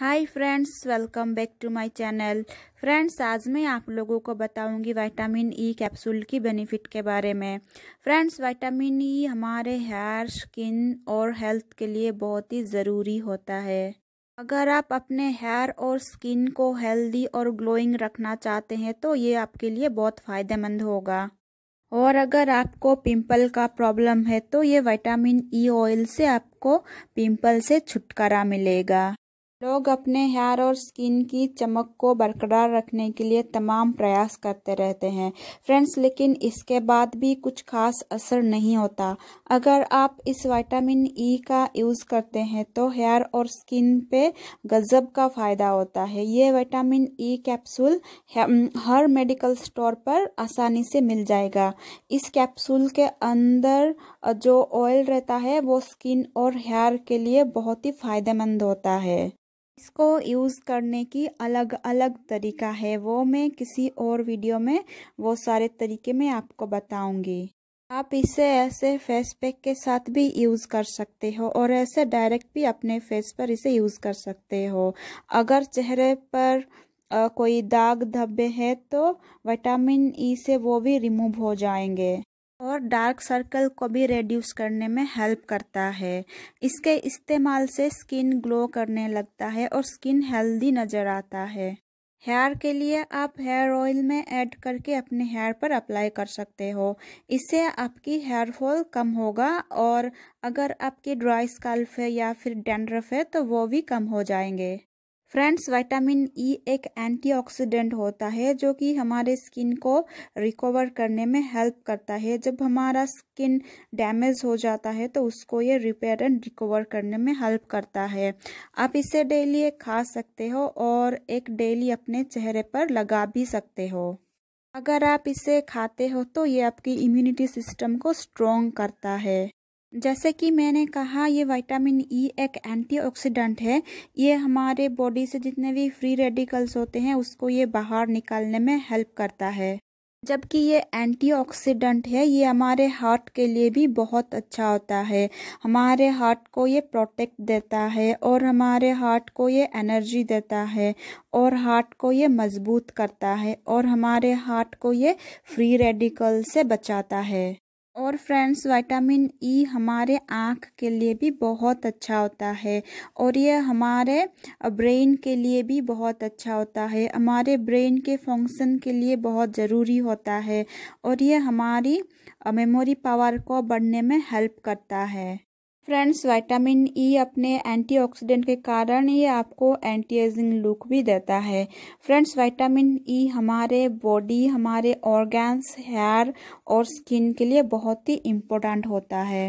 hi friends welcome back to my channel friends आज मैं आप लोगों को बताऊंगी विटामिन ई कैप्सूल की बेनिफिट के बारे में फ्रेंड्स विटामिन ई हमारे हेयर स्किन और हेल्थ के लिए बहुत ही ज़रूरी होता है अगर आप अपने हेयर और स्किन को हेल्दी और ग्लोइंग रखना चाहते हैं तो ये आपके लिए बहुत फ़ायदेमंद होगा और अगर आपको पिंपल का प्रॉब्लम है तो ये विटामिन ई ऑयल से आपको पिंपल से छुटकारा मिलेगा लोग अपने हेयर और स्किन की चमक को बरकरार रखने के लिए तमाम प्रयास करते रहते हैं फ्रेंड्स लेकिन इसके बाद भी कुछ खास असर नहीं होता अगर आप इस विटामिन ई e का यूज़ करते हैं तो हेयर और स्किन पे गज़ब का फ़ायदा होता है ये विटामिन ई e कैप्सूल हर मेडिकल स्टोर पर आसानी से मिल जाएगा इस कैप्सूल के अंदर जो ऑयल रहता है वो स्किन और हेयर के लिए बहुत ही फ़ायदेमंद होता है इसको यूज़ करने की अलग अलग तरीका है वो मैं किसी और वीडियो में वो सारे तरीके में आपको बताऊंगी आप इसे ऐसे फेस पैक के साथ भी यूज़ कर सकते हो और ऐसे डायरेक्ट भी अपने फेस पर इसे यूज़ कर सकते हो अगर चेहरे पर आ, कोई दाग धब्बे हैं तो विटामिन ई से वो भी रिमूव हो जाएंगे और डार्क सर्कल को भी रेड्यूस करने में हेल्प करता है इसके इस्तेमाल से स्किन ग्लो करने लगता है और स्किन हेल्दी नज़र आता है हेयर के लिए आप हेयर ऑयल में ऐड करके अपने हेयर पर अप्लाई कर सकते हो इससे आपकी हेयर फॉल कम होगा और अगर आपकी ड्राई स्कल्फ है या फिर डेंड्रफ है तो वो भी कम हो जाएंगे फ्रेंड्स विटामिन ई e एक एंटीऑक्सीडेंट होता है जो कि हमारे स्किन को रिकवर करने में हेल्प करता है जब हमारा स्किन डैमेज हो जाता है तो उसको ये रिपेयर एंड रिकवर करने में हेल्प करता है आप इसे डेली एक खा सकते हो और एक डेली अपने चेहरे पर लगा भी सकते हो अगर आप इसे खाते हो तो ये आपकी इम्यूनिटी सिस्टम को स्ट्रॉन्ग करता है जैसे कि मैंने कहा ये विटामिन ई e एक एंटीऑक्सीडेंट है ये हमारे बॉडी से जितने भी फ्री रेडिकल्स होते हैं उसको ये बाहर निकालने में हेल्प करता है जबकि ये एंटीऑक्सीडेंट है ये हमारे हार्ट के लिए भी बहुत अच्छा होता है हमारे हार्ट को ये प्रोटेक्ट देता है और हमारे हार्ट को ये एनर्जी देता है और हार्ट को ये मजबूत करता है और हमारे हार्ट को ये फ्री रेडिकल से बचाता है और फ्रेंड्स विटामिन ई हमारे आँख के लिए भी बहुत अच्छा होता है और ये हमारे ब्रेन के लिए भी बहुत अच्छा होता है हमारे ब्रेन के फंक्शन के लिए बहुत ज़रूरी होता है और ये हमारी मेमोरी पावर को बढ़ने में हेल्प करता है फ्रेंड्स विटामिन ई e अपने एंटीऑक्सीडेंट के कारण ये आपको एंटी एजिंग लुक भी देता है फ्रेंड्स विटामिन ई e हमारे बॉडी हमारे ऑर्गेन्स हेयर और स्किन के लिए बहुत ही इम्पोर्टेंट होता है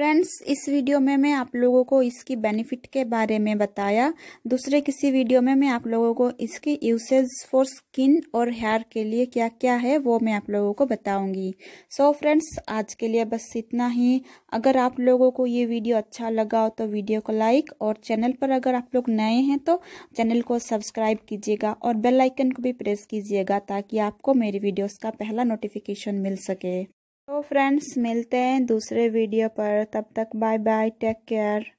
फ्रेंड्स इस वीडियो में मैं आप लोगों को इसकी बेनिफिट के बारे में बताया दूसरे किसी वीडियो में मैं आप लोगों को इसकी यूसेज फॉर स्किन और हेयर के लिए क्या क्या है वो मैं आप लोगों को बताऊंगी सो so फ्रेंड्स आज के लिए बस इतना ही अगर आप लोगों को ये वीडियो अच्छा लगा हो तो वीडियो को लाइक और चैनल पर अगर आप लोग नए हैं तो चैनल को सब्सक्राइब कीजिएगा और बेलाइकन को भी प्रेस कीजिएगा ताकि आपको मेरी वीडियोज़ का पहला नोटिफिकेशन मिल सके तो फ्रेंड्स मिलते हैं दूसरे वीडियो पर तब तक बाय बाय टेक केयर